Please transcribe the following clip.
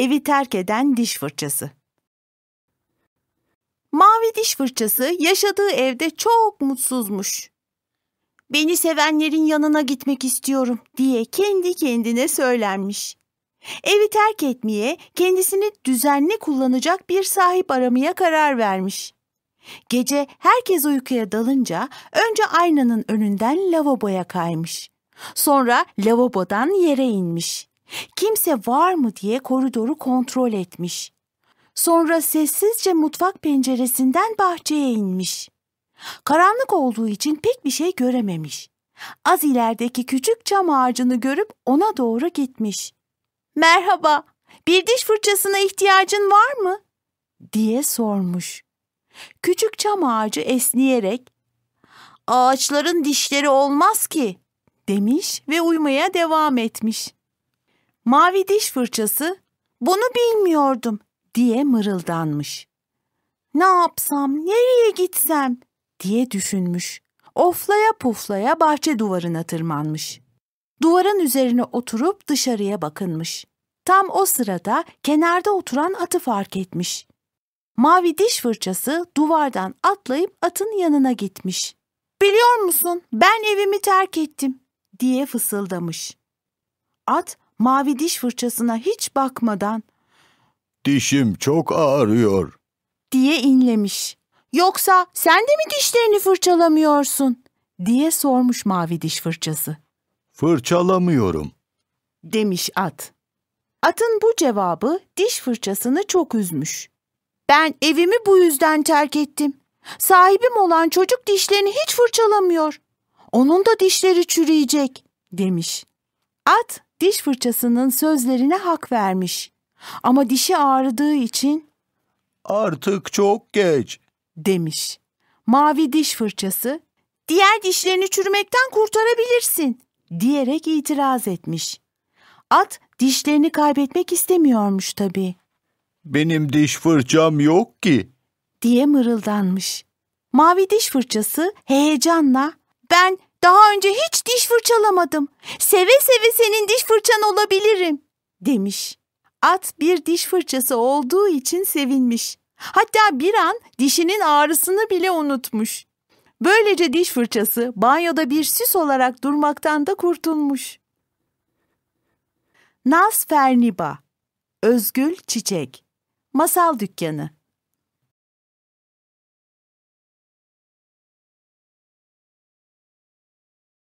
Evi terk eden diş fırçası. Mavi diş fırçası yaşadığı evde çok mutsuzmuş. Beni sevenlerin yanına gitmek istiyorum diye kendi kendine söylenmiş. Evi terk etmeye, kendisini düzenli kullanacak bir sahip aramaya karar vermiş. Gece herkes uykuya dalınca önce aynanın önünden lavaboya kaymış. Sonra lavabodan yere inmiş. Kimse var mı diye koridoru kontrol etmiş. Sonra sessizce mutfak penceresinden bahçeye inmiş. Karanlık olduğu için pek bir şey görememiş. Az ilerideki küçük cam ağacını görüp ona doğru gitmiş. "Merhaba. Bir diş fırçasına ihtiyacın var mı?" diye sormuş. Küçük cam ağacı esniyerek "Ağaçların dişleri olmaz ki." demiş ve uyumaya devam etmiş. Mavi diş fırçası bunu bilmiyordum diye mırıldanmış. Ne yapsam, nereye gitsem diye düşünmüş. Oflaya puflaya bahçe duvarına tırmanmış. Duvarın üzerine oturup dışarıya bakınmış. Tam o sırada kenarda oturan atı fark etmiş. Mavi diş fırçası duvardan atlayıp atın yanına gitmiş. Biliyor musun ben evimi terk ettim diye fısıldamış. At mavi diş fırçasına hiç bakmadan "Dişim çok ağrıyor." diye inlemiş. "Yoksa sen de mi dişlerini fırçalamıyorsun?" diye sormuş mavi diş fırçası. "Fırçalamıyorum." demiş at. Atın bu cevabı diş fırçasını çok üzmüş. Ben evimi bu yüzden terk ettim. Sahibim olan çocuk dişlerini hiç fırçalamıyor. Onun da dişleri çürüyecek demiş. At diş fırçasının sözlerine hak vermiş. Ama dişi ağrıdığı için artık çok geç demiş. Mavi diş fırçası diğer dişlerini çürümekten kurtarabilirsin diyerek itiraz etmiş. At dişlerini kaybetmek istemiyormuş tabii. Benim diş fırçam yok ki diye mırıldanmış. Mavi diş fırçası heyecanla ben daha önce hiç diş fırçalamadım. Seve seve senin diş fırçan olabilirim." demiş. At bir diş fırçası olduğu için sevinmiş. Hatta bir an dişinin ağrısını bile unutmuş. Böylece diş fırçası banyoda bir süs olarak durmaktan da kurtulmuş. Naz Ferniba Özgül Çiçek Masal Dükkanı